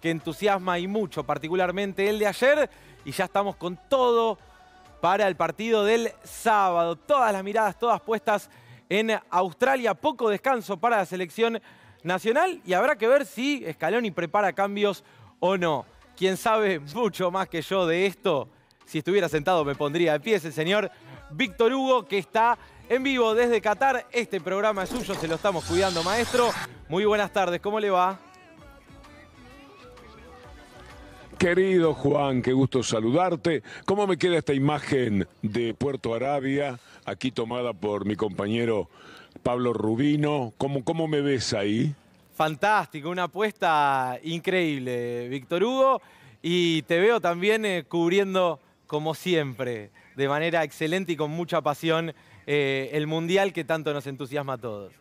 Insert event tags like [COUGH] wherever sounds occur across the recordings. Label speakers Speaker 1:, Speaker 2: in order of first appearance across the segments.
Speaker 1: que entusiasma y mucho, particularmente el de ayer. Y ya estamos con todo para el partido del sábado. Todas las miradas, todas puestas en Australia. Poco descanso para la selección nacional y habrá que ver si Scaloni prepara cambios o no. Quien sabe mucho más que yo de esto, si estuviera sentado me pondría de pie, el señor Víctor Hugo, que está en vivo desde Qatar. Este programa es suyo, se lo estamos cuidando, maestro. Muy buenas tardes, ¿cómo le va?
Speaker 2: Querido Juan, qué gusto saludarte. ¿Cómo me queda esta imagen de Puerto Arabia, aquí tomada por mi compañero Pablo
Speaker 1: Rubino? ¿Cómo, cómo me ves ahí? Fantástico, una apuesta increíble, Víctor Hugo. Y te veo también eh, cubriendo, como siempre, de manera excelente y con mucha pasión, eh, el Mundial que tanto nos entusiasma a todos.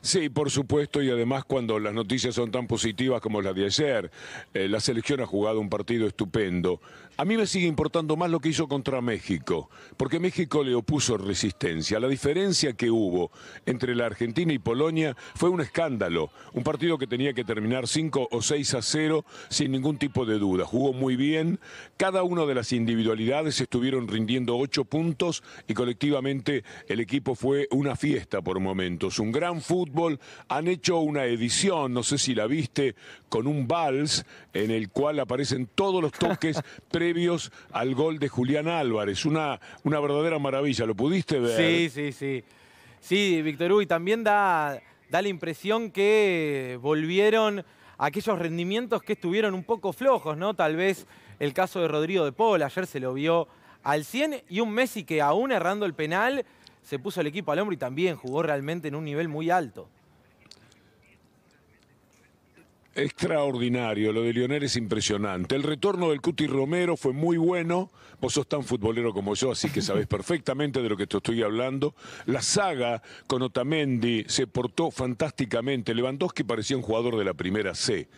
Speaker 2: Sí, por supuesto, y además cuando las noticias son tan positivas como las de ayer, eh, la selección ha jugado un partido estupendo. A mí me sigue importando más lo que hizo contra México, porque México le opuso resistencia. La diferencia que hubo entre la Argentina y Polonia fue un escándalo, un partido que tenía que terminar 5 o 6 a 0 sin ningún tipo de duda. Jugó muy bien, cada una de las individualidades estuvieron rindiendo 8 puntos y colectivamente el equipo fue una fiesta por momentos, un gran fútbol han hecho una edición, no sé si la viste, con un vals en el cual aparecen todos los toques [LAUGHS] previos al gol de Julián Álvarez. Una, una verdadera maravilla, ¿lo pudiste ver? Sí,
Speaker 1: sí, sí. Sí, Víctor Hugo, también da, da la impresión que volvieron aquellos rendimientos que estuvieron un poco flojos, ¿no? Tal vez el caso de Rodrigo de Paul, ayer se lo vio al 100 y un Messi que aún errando el penal se puso el equipo al hombro y también jugó realmente en un nivel muy alto.
Speaker 2: Extraordinario, lo de Lionel es impresionante. El retorno del Cuti Romero fue muy bueno. Vos sos tan futbolero como yo, así que sabés [LAUGHS] perfectamente de lo que te estoy hablando. La saga con Otamendi se portó fantásticamente. Lewandowski parecía un jugador de la primera C.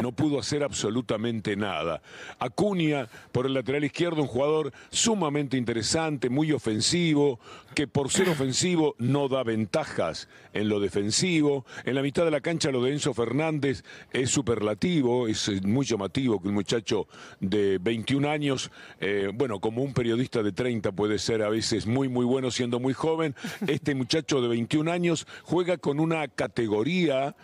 Speaker 2: No pudo hacer absolutamente nada. Acuña, por el lateral izquierdo, un jugador sumamente interesante, muy ofensivo, que por ser ofensivo no da ventajas en lo defensivo. En la mitad de la cancha, lo de Enzo Fernández es superlativo, es eh, muy llamativo que un muchacho de 21 años, eh, bueno, como un periodista de 30 puede ser a veces muy, muy bueno siendo muy joven, [LAUGHS] este muchacho de 21 años juega con una categoría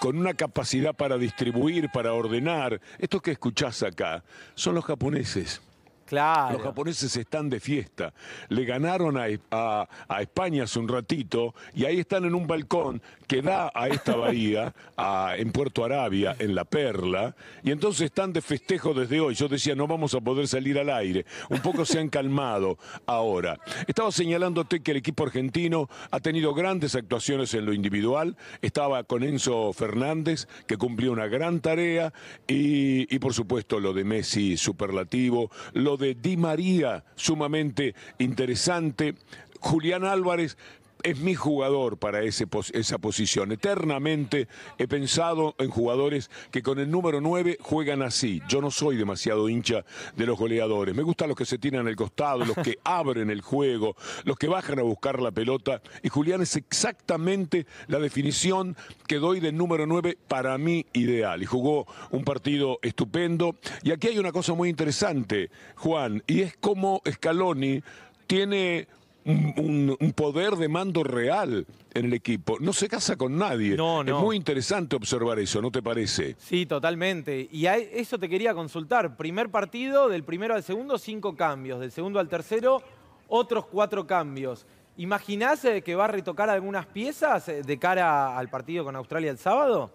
Speaker 2: con una capacidad para distribuir, para ordenar. Esto que escuchás acá son los japoneses. Claro. Los japoneses están de fiesta. Le ganaron a, España hace un ratito y ahí están en un balcón que da a esta bahía, [LAUGHS] en Puerto Arabia, en La Perla, y entonces están de festejo desde hoy. Yo decía, no vamos a poder salir al aire. Un poco se han calmado ahora. Estaba señalándote que el equipo argentino ha tenido grandes actuaciones en lo individual. Estaba con Enzo Fernández, que cumplió una gran tarea, y, y por supuesto lo de Messi superlativo, lo de Di María, sumamente interesante. Julián Álvarez, es mi jugador para esa posición. Eternamente he pensado en jugadores que con el número 9 juegan así. Yo no soy demasiado hincha de los goleadores. Me gustan los que se tiran al costado, los que [LAUGHS] abren el juego, los que bajan a buscar la pelota. Y Julián es exactamente la definición que doy del número 9 para mí ideal. Y jugó un partido estupendo. Y aquí hay una cosa muy interesante, Juan, y es como Scaloni tiene un, poder de mando real en el equipo. No se casa con nadie. Es muy interesante observar eso, ¿no te parece?
Speaker 1: Sí, totalmente. Y e, eso te quería consultar. Primer partido, del primero al segundo, cinco cambios. Del segundo al tercero, otros cuatro cambios. ¿Imaginás eh, que va a retocar algunas piezas eh, de cara al partido con Australia el sábado?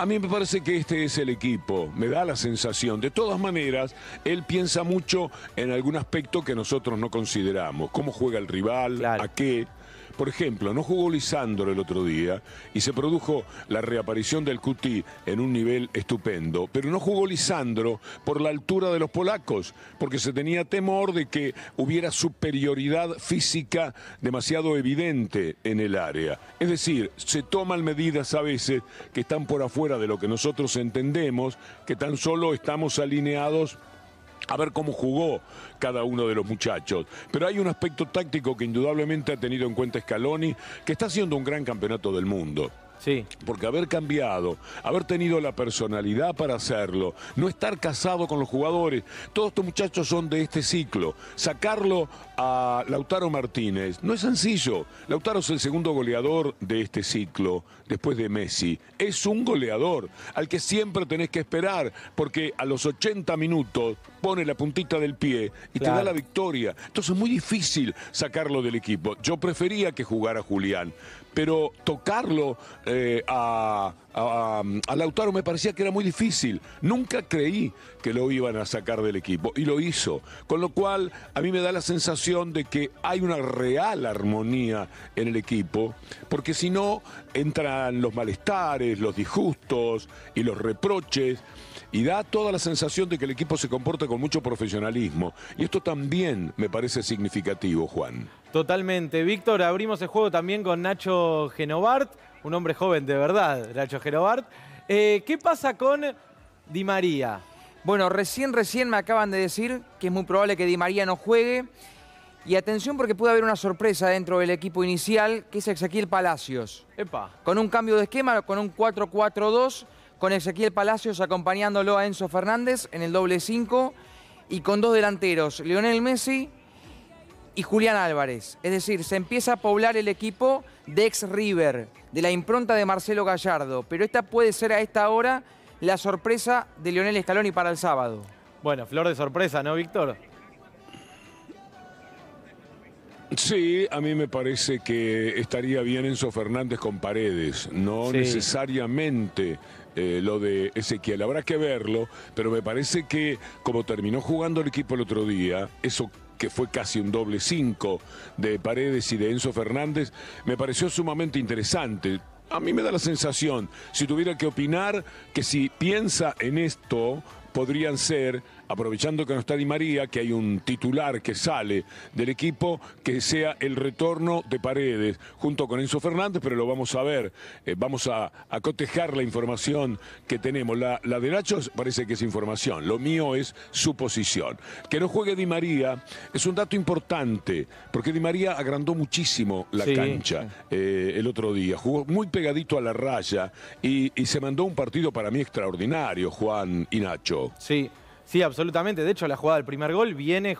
Speaker 2: A mí me parece que este es el equipo, me da la sensación. De todas maneras, él piensa mucho en algún aspecto que nosotros no consideramos. ¿Cómo juega el rival? ¿A qué? Por ejemplo, no jugó Lisandro el otro día y se produjo la reaparición del Cuti en un nivel estupendo, pero no jugó Lisandro por la altura de los polacos, porque se tenía temor de que hubiera superioridad física demasiado evidente en el área. Es decir, se toman medidas a veces que están por afuera de lo que nosotros entendemos, que tan solo estamos alineados a ver cómo jugó cada uno de los muchachos. Pero hay un aspecto táctico que indudablemente ha tenido en cuenta Scaloni, que está haciendo un gran campeonato del mundo. Porque haber cambiado, haber tenido la personalidad para hacerlo, no estar casado con los jugadores, todos estos muchachos son de este ciclo. Sacarlo a Lautaro Martínez no es sencillo. Lautaro es el segundo goleador de este ciclo, después de Messi. Es un goleador al que siempre tenés que esperar, porque a los 80 minutos pone la puntita del pie y te da la victoria. Entonces es muy difícil sacarlo del equipo. Yo prefería que jugara Julián, pero tocarlo eh, a a, Lautaro me parecía que era muy difícil. Nunca creí que lo iban a sacar del equipo y lo hizo. Con lo cual, a mí me da la sensación de que hay una real armonía en el equipo, porque si no, entran los malestares, los disgustos y los reproches. Y da toda la sensación de que el equipo se comporta con mucho profesionalismo. Y esto también me parece significativo, Juan.
Speaker 1: Totalmente. Víctor, abrimos el juego también con Nacho Genovart un hombre joven de verdad, Nacho Gerobart. Eh, ¿Qué pasa con Di María?
Speaker 3: Bueno, recién, recién me acaban de decir que es muy probable que Di María no juegue. Y atención porque puede haber una sorpresa dentro del equipo inicial, que es Ezequiel Palacios. Con un cambio de esquema, con un 4-4-2, con Ezequiel Palacios acompañándolo a Enzo Fernández en el doble 5 y con dos delanteros, Lionel Messi y Julián Álvarez. Es decir, se empieza a poblar el equipo de ex River, de la impronta de Marcelo Gallardo. Pero esta puede ser a esta hora la sorpresa de Lionel Scaloni para el
Speaker 1: sábado. Bueno, flor de sorpresa, ¿no, Víctor?
Speaker 2: Sí, a mí me parece que estaría bien Enzo Fernández con Paredes, no necesariamente eh, lo de Ezequiel, habrá que verlo, pero me parece que como terminó jugando el equipo el otro día, eso que fue casi un doble cinco de Paredes y de Enzo Fernández, me pareció sumamente interesante. A mí me da la sensación, si tuviera que opinar, que si piensa en esto, podrían ser, aprovechando que no está Di María, que hay un titular que sale del equipo, que sea el retorno de Paredes, junto con Enzo Fernández, pero lo vamos a ver, eh, vamos a, cotejar la información que tenemos. La, de Nacho parece que es información, lo mío es su posición. Que no juegue Di María es un dato importante, porque Di María agrandó muchísimo la cancha eh, el otro día, jugó muy pegadito a la raya y se mandó un partido para mí extraordinario, Juan y Nacho.
Speaker 1: Sí, sí, absolutamente. De hecho, la jugada del primer gol viene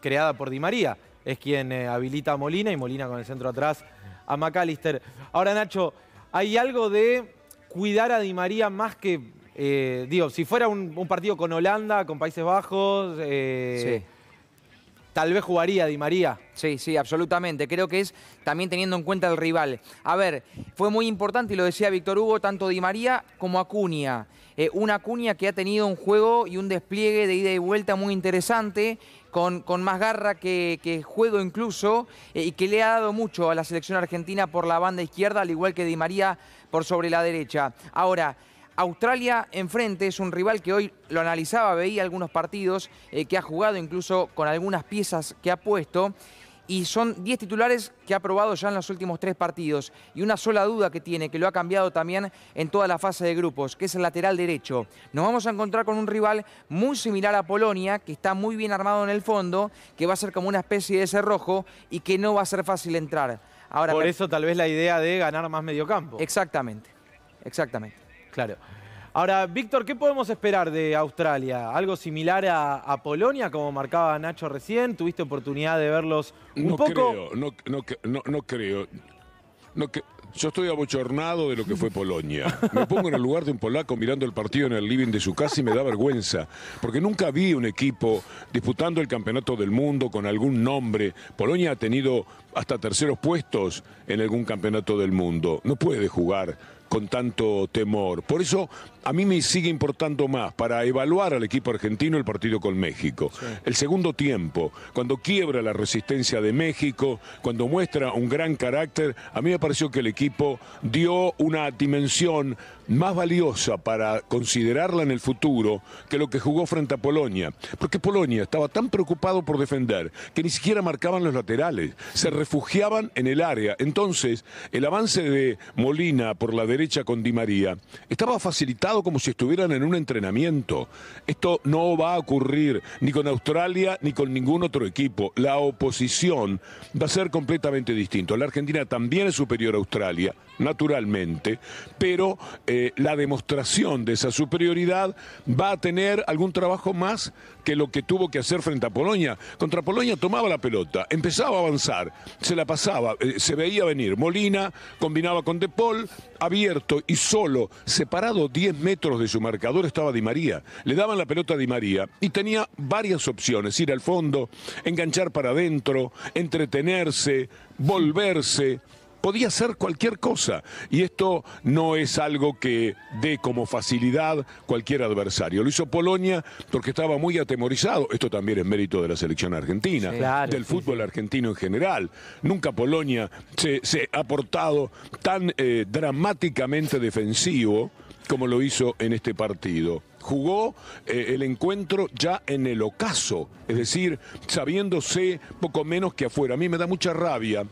Speaker 1: creada por Di María. Es quien eh, habilita a Molina y Molina con el centro atrás a McAllister. Ahora, Nacho, hay algo de cuidar a Di María más que. Eh, digo, si fuera un, partido con Holanda, con Países Bajos. Eh, tal vez jugaría Di María. Sí,
Speaker 3: sí, absolutamente. Creo que es también teniendo en cuenta el rival. A ver, fue muy importante, y lo decía Víctor Hugo, tanto Di María como Acuña. Eh, una Acuña que ha tenido un juego y un despliegue de ida y vuelta muy interesante, con, con más garra que, juego incluso, eh, y que le ha dado mucho a la selección argentina por la banda izquierda, al igual que Di María por sobre la derecha. Ahora, Australia enfrente es un rival que hoy lo analizaba, veía algunos partidos eh, que ha jugado incluso con algunas piezas que ha puesto y son 10 titulares que ha probado ya en los últimos tres partidos. Y una sola duda que tiene, que lo ha cambiado también en toda la fase de grupos, que es el lateral derecho. Nos vamos a encontrar con un rival muy similar a Polonia, que está muy bien armado en el fondo, que va a ser como una especie de cerrojo
Speaker 1: y que no va a ser fácil entrar. Ahora, Por eso tal vez la idea de ganar más mediocampo. Exactamente, exactamente. Claro. Ahora, Víctor, ¿qué podemos esperar de Australia? ¿Algo similar a, Polonia, como marcaba Nacho recién? ¿Tuviste oportunidad de verlos un no poco? Creo,
Speaker 2: no, no, creo. No Yo estoy abochornado de lo que fue Polonia. Me pongo en el lugar de un polaco mirando el partido en el living de su casa y me da vergüenza, porque nunca vi un equipo disputando el campeonato del mundo con algún nombre. Polonia ha tenido hasta terceros puestos en algún campeonato del mundo. No puede jugar con tanto temor. Por eso a mí me sigue importando más para evaluar al equipo argentino el partido con México. El segundo tiempo, cuando quiebra la resistencia de México, cuando muestra un gran carácter, a mí me pareció que el equipo dio una dimensión más valiosa para considerarla en el futuro que lo que jugó frente a Polonia. Porque Polonia estaba tan preocupado por defender que ni siquiera marcaban los laterales, se refugiaban en el área. Entonces, el avance de Molina por la derecha con Di María, estaba facilitado como si estuvieran en un entrenamiento. Esto no va a ocurrir ni con Australia ni con ningún otro equipo. La oposición va a ser completamente distinta. La Argentina también es superior a Australia, naturalmente, pero eh, la demostración de esa superioridad va a tener algún trabajo más que lo que tuvo que hacer frente a Polonia. Contra Polonia tomaba la pelota, empezaba a avanzar, se la pasaba, eh, se veía venir. Molina combinaba con De Paul, abierto y solo, separado 10 metros de su marcador estaba Di María. Le daban la pelota a Di María y tenía varias opciones, ir al fondo, enganchar para adentro, entretenerse, volverse podía ser cualquier cosa. Y esto no es algo que dé como facilidad cualquier adversario. Lo hizo Polonia porque estaba muy atemorizado. Esto también es mérito de la selección argentina, del fútbol argentino en general. Nunca Polonia se, ha portado tan eh, dramáticamente defensivo como lo hizo en este partido. Jugó eh, el encuentro ya en el ocaso, es decir, sabiéndose poco menos que afuera. A mí me da mucha rabia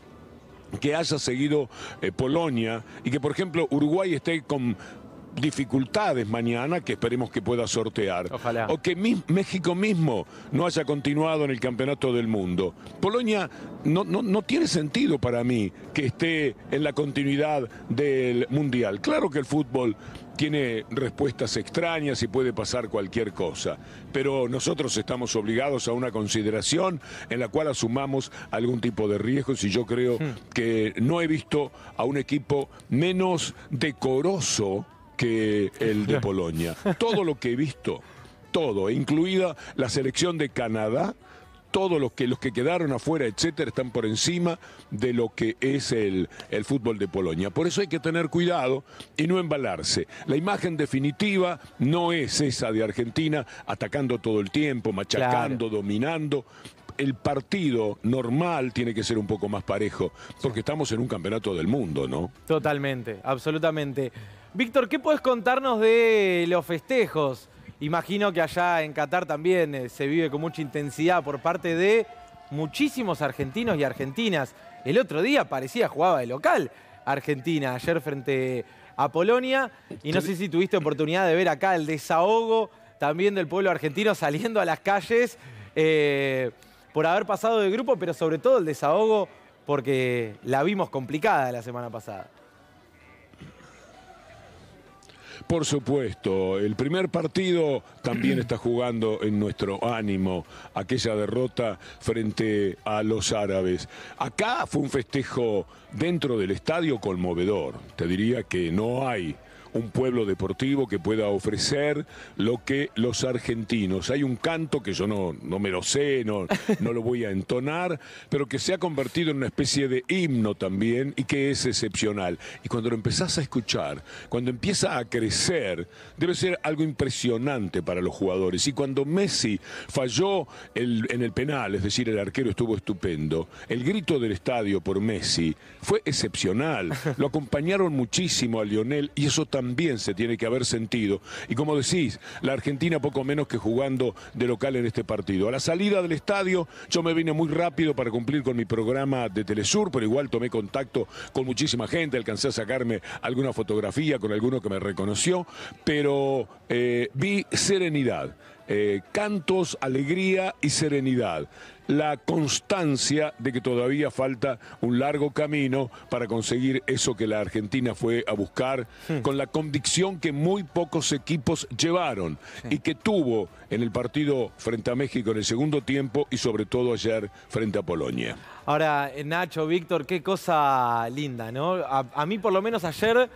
Speaker 2: que haya seguido eh, Polonia y que, por ejemplo, Uruguay esté con dificultades mañana que esperemos que pueda sortear. O que México mismo no haya continuado en el campeonato del mundo. Polonia no, no, no tiene sentido para mí que esté en la continuidad del Mundial. Claro que el fútbol tiene respuestas extrañas y puede pasar cualquier cosa. Pero nosotros estamos obligados a una consideración en la cual asumamos algún tipo de riesgos y yo creo hmm. que no he visto a un equipo menos decoroso que el de [LAUGHS] Polonia. Todo lo que he visto, todo, e incluida la selección de Canadá, todos los que, los que quedaron afuera, etcétera, están por encima de lo que es el, fútbol de Polonia. Por eso hay que tener cuidado y no embalarse. La imagen definitiva no es esa de Argentina atacando todo el tiempo, machacando, dominando. El partido normal tiene que ser un poco más parejo, porque estamos en un campeonato del mundo, ¿no?
Speaker 1: Totalmente, absolutamente. Víctor, ¿qué puedes contarnos de los festejos? Imagino que allá en Qatar también eh, se vive con mucha intensidad por parte de muchísimos argentinos y argentinas. El otro día parecía jugaba de local Argentina, ayer frente a Polonia. Y no sé si tuviste oportunidad de ver acá el desahogo también del pueblo argentino saliendo a las calles eh, por haber pasado de grupo, pero sobre todo el desahogo porque la vimos complicada la semana pasada.
Speaker 2: Por supuesto, el primer partido también está jugando en nuestro ánimo aquella derrota frente a los árabes. Acá fue un festejo dentro del estadio conmovedor. Te diría que no hay un pueblo deportivo que pueda ofrecer lo que los argentinos. Hay un canto que yo no, no me lo sé, no, lo voy a entonar, pero que se ha convertido en una especie de himno también y que es excepcional. Y cuando lo empezás a escuchar, cuando empieza a crecer, debe ser algo impresionante para los jugadores. Y cuando Messi falló en el penal, es decir, el arquero estuvo estupendo, el grito del estadio por Messi fue excepcional. Lo acompañaron muchísimo a Lionel y eso también también se tiene que haber sentido. Y como decís, la Argentina poco menos que jugando de local en este partido. A la salida del estadio yo me vine muy rápido para cumplir con mi programa de Telesur, pero igual tomé contacto con muchísima gente, alcancé a sacarme alguna fotografía con alguno que me reconoció, pero eh, vi serenidad. Eh, cantos, alegría y serenidad la constancia de que todavía falta un largo camino para conseguir eso que la Argentina fue a buscar, hmm. con la convicción que muy pocos equipos llevaron y que tuvo en el partido frente a México en el segundo tiempo y sobre todo ayer frente a Polonia.
Speaker 1: Ahora, eh, Nacho, Víctor, qué cosa linda, ¿no? A, a mí por lo menos ayer,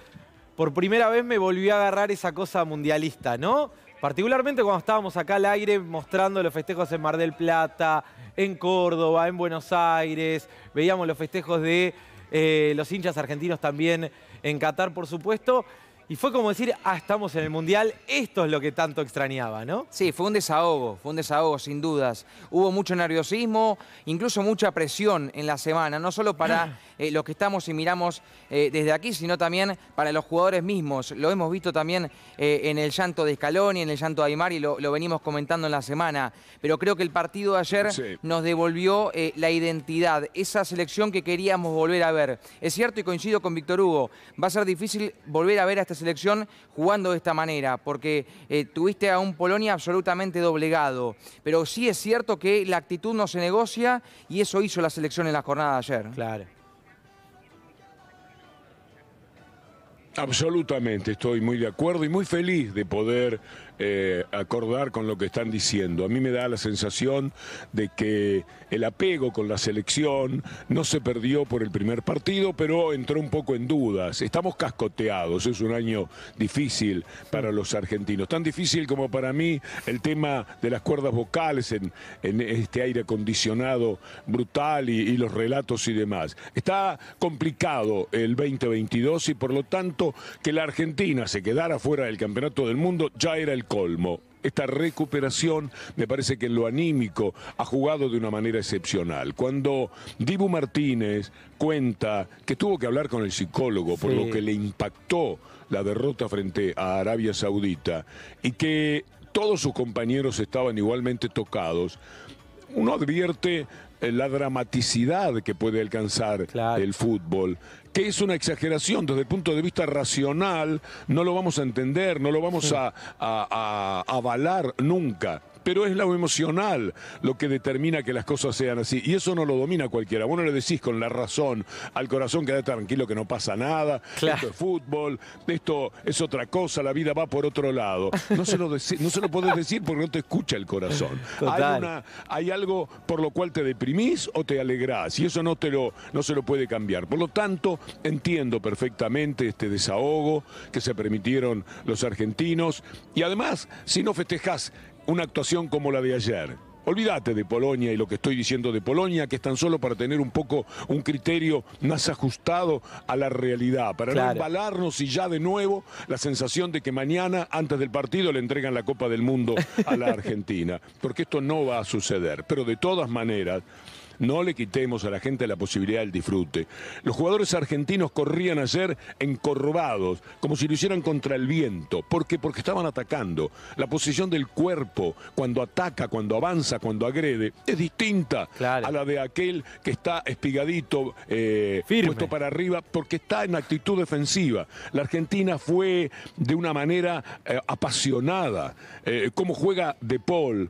Speaker 1: por primera vez me volvió a agarrar esa cosa mundialista, ¿no? Particularmente cuando estábamos acá al aire mostrando los festejos en Mar del Plata, en Córdoba, en Buenos Aires, veíamos los festejos de eh, los hinchas argentinos también en Qatar, por supuesto. Y fue como decir, ah, estamos en el Mundial, esto es lo que tanto extrañaba, ¿no? Sí, fue un desahogo,
Speaker 3: fue un desahogo sin dudas. Hubo mucho nerviosismo, incluso mucha presión en la semana, no solo para... [CLEARS THROAT] Eh, los que estamos y miramos eh, desde aquí, sino también para los jugadores mismos. Lo hemos visto también eh, en el llanto de Escalón y en el llanto de Aymar y lo, venimos comentando en la semana. Pero creo que el partido de ayer nos devolvió la identidad, esa selección que queríamos volver a ver. Es cierto y coincido con Víctor Hugo, va a ser difícil volver a ver a esta selección jugando de esta manera, porque tuviste a un Polonia absolutamente doblegado. Pero sí es cierto que la actitud no se negocia y eso hizo la selección en la jornada de ayer. Claro.
Speaker 2: Absolutamente, estoy muy de acuerdo y muy feliz de poder eh, acordar con lo que están diciendo. A mí me da la sensación de que el apego con la selección no se perdió por el primer partido, pero entró un poco en dudas. Estamos cascoteados, es un año difícil para los argentinos. Tan difícil como para mí el tema de las cuerdas vocales en, este aire acondicionado brutal y los relatos y demás. Está complicado el 2022 y por lo tanto que la Argentina se quedara fuera del Campeonato del Mundo ya era el colmo. Esta recuperación me parece que en lo anímico ha jugado de una manera excepcional. Cuando Dibu Martínez cuenta que tuvo que hablar con el psicólogo por lo que le impactó la derrota frente a Arabia Saudita y que todos sus compañeros estaban igualmente tocados, uno advierte eh, la dramaticidad que puede alcanzar el fútbol, que es una exageración desde el punto de vista racional, no lo vamos a entender, no lo vamos a avalar nunca pero es lo emocional lo que determina que las cosas sean así. Y eso no lo domina cualquiera. Vos no le decís con la razón al corazón, queda tranquilo que no pasa nada, claro. esto es fútbol, esto es otra cosa, la vida va por otro lado. No se lo, no se lo podés decir porque no te escucha el corazón. Hay, hay, algo por lo cual te deprimís o te alegrás y eso no, te lo, no se lo puede cambiar. Por lo tanto, entiendo perfectamente este desahogo que se permitieron los argentinos y además, si no festejas una actuación como la de ayer. Olvídate de Polonia y lo que estoy diciendo de Polonia, que es tan solo para tener un poco un criterio más ajustado a la realidad, para no embalarnos y ya de nuevo la sensación de que mañana, antes del partido, le entregan la Copa del Mundo a la [LAUGHS] Argentina, porque esto no va a suceder. Pero de todas maneras, no le quitemos a la gente la posibilidad del disfrute. Los jugadores argentinos corrían ayer encorvados, como si lo hicieran contra el viento. ¿Por qué? Porque estaban atacando. La posición del cuerpo, cuando ataca, cuando avanza, cuando agrede, es distinta a la de aquel que está espigadito, eh, puesto para arriba, porque está en actitud defensiva. La Argentina fue de una manera eh, apasionada. Eh, cómo juega De Paul,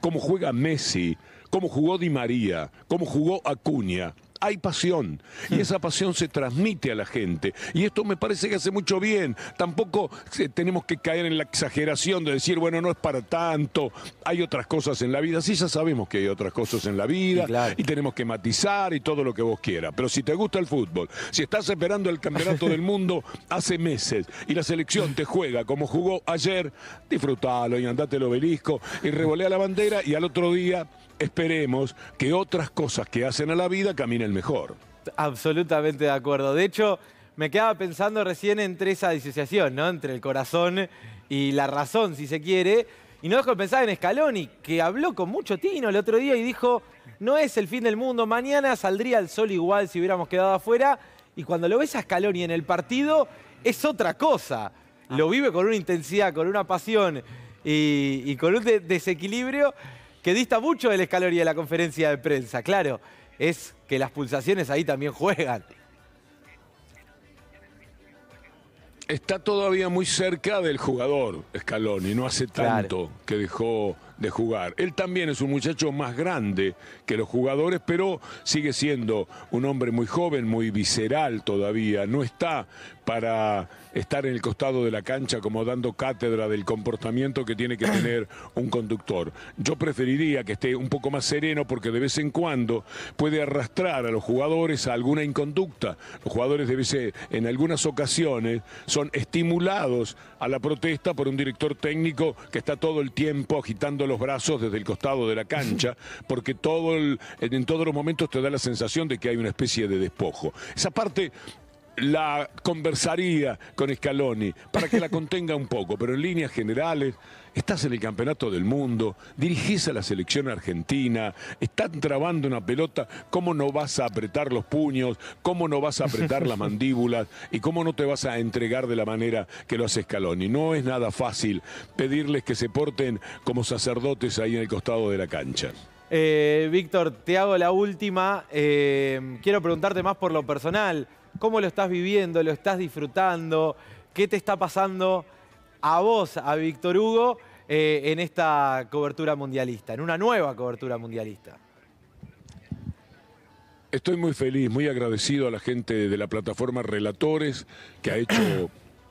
Speaker 2: cómo juega Messi cómo jugó Di María, ...como jugó Acuña. Hay pasión y esa pasión se transmite a la gente. Y esto me parece que hace mucho bien. Tampoco eh, tenemos que caer en la exageración de decir, bueno, no es para tanto, hay otras cosas en la vida. Sí, ya sabemos que hay otras cosas en la vida y, tenemos que matizar y todo lo que vos quieras. Pero si te gusta el fútbol, si estás esperando el campeonato del mundo hace meses y la selección te juega como jugó ayer, disfrutalo y andate el obelisco y revolea la bandera y al otro día esperemos que otras cosas que hacen a la vida caminen
Speaker 1: mejor. Absolutamente de acuerdo. De hecho, me quedaba pensando recién entre esa disociación, ¿no? Entre el corazón y la razón, si se quiere. Y no dejo de pensar en Scaloni, que habló con mucho tino el otro día y dijo, no es el fin del mundo, mañana saldría el sol igual si hubiéramos quedado afuera. Y cuando lo ves a Scaloni en el partido, es otra cosa. Lo vive con una intensidad, con una pasión y, con un desequilibrio que dista mucho del escalón y de la conferencia de prensa, claro, es que las pulsaciones ahí también juegan. Está
Speaker 2: todavía muy cerca del jugador Scaloni, no hace tanto que dejó de jugar. Él también es un muchacho más grande que los jugadores, pero sigue siendo un hombre muy joven, muy visceral todavía. No está para estar en el costado de la cancha como dando cátedra del comportamiento que tiene que tener [CLEARS THROAT] un conductor. Yo preferiría que esté un poco más sereno porque de vez en cuando puede arrastrar a los jugadores a alguna inconducta. Los jugadores de veces, en algunas ocasiones son estimulados a la protesta por un director técnico que está todo el tiempo agitando los brazos desde el costado de la cancha [CLEARS THROAT] porque en todos los momentos te da la sensación de que hay una especie de despojo. Esa parte la conversaría con Scaloni para que la contenga un poco, pero en líneas generales, estás en el campeonato del mundo, dirigís a la selección argentina, están trabando una pelota, ¿cómo no vas a apretar los puños? ¿Cómo no vas a apretar las [LAUGHS] mandíbulas? ¿Y cómo no te vas a entregar de la manera que lo hace Scaloni? No es nada fácil pedirles que se porten como sacerdotes ahí en el costado de la cancha.
Speaker 1: Eh, Víctor, te hago la última. Eh, quiero preguntarte más por lo personal. ¿Cómo lo estás viviendo? ¿Lo estás disfrutando? ¿Qué te está pasando a vos, a Víctor Hugo, eh, en esta cobertura mundialista, en una nueva cobertura mundialista? Estoy muy
Speaker 2: feliz, muy agradecido a la gente de la plataforma Relatores que ha hecho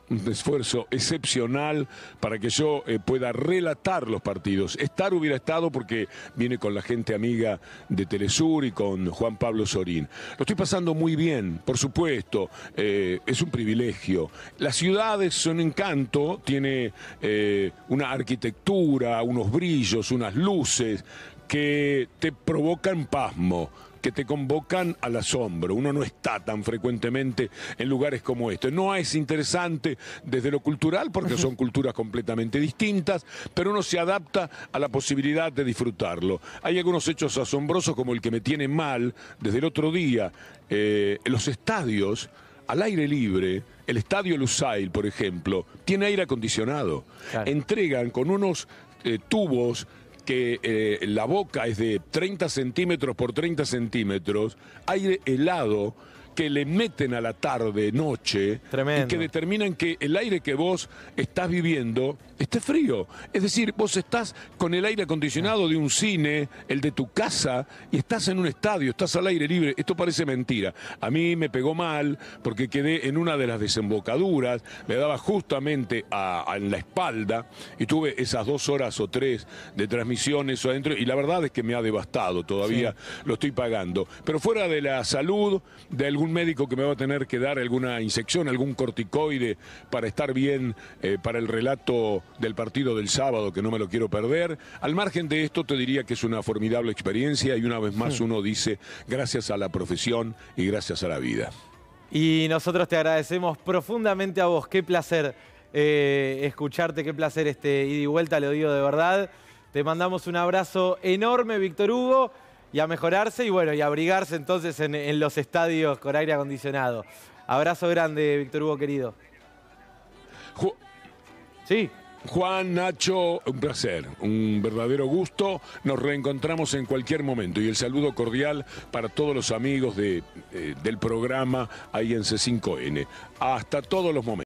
Speaker 2: un esfuerzo excepcional para que yo eh, pueda relatar los partidos. Estar hubiera estado porque viene con la gente amiga de Telesur y con Juan Pablo Sorín. Lo estoy pasando muy bien, por supuesto, eh, es un privilegio. Las ciudades son encanto, tiene eh, una arquitectura, unos brillos, unas luces que te provocan pasmo que te convocan al asombro. Uno no está tan frecuentemente en lugares como este. No es interesante desde lo cultural, porque son culturas completamente distintas, pero uno se adapta a la posibilidad de disfrutarlo. Hay algunos hechos asombrosos como el que me tiene mal desde el otro día. Eh, los estadios al aire libre, el estadio Lusail, por ejemplo, tiene aire acondicionado. Entregan con unos eh, tubos que eh, la boca es de 30 centímetros por 30 centímetros, aire helado que le meten a la tarde, noche, y que determinan que el aire que vos estás viviendo esté frío. Es decir, vos estás con el aire acondicionado de un cine, el de tu casa, y estás en un estadio, estás al aire libre. Esto parece mentira. A mí me pegó mal porque quedé en una de las desembocaduras, me daba justamente a, en la espalda y tuve esas dos horas o tres de transmisiones adentro y la verdad es que me ha devastado, todavía lo estoy pagando. Pero fuera de la salud, de algún un médico que me va a tener que dar alguna insección, algún corticoide para estar bien eh, para el relato del partido del sábado, que no me lo quiero perder. Al margen de esto, te diría que es una formidable experiencia y una vez más uno dice gracias a la profesión y gracias a la vida.
Speaker 1: Y nosotros te agradecemos profundamente a vos. Qué placer eh, escucharte, qué placer este ida y vuelta, lo digo de verdad. Te mandamos un abrazo enorme, Víctor Hugo y a mejorarse y bueno, y abrigarse entonces en, los estadios con aire acondicionado. Abrazo grande, Víctor Hugo querido.
Speaker 2: sí. Juan, Nacho, un placer, un verdadero gusto. Nos reencontramos en cualquier momento y el saludo cordial para todos los amigos de, eh, del programa ahí en C5N. Hasta todos los momentos.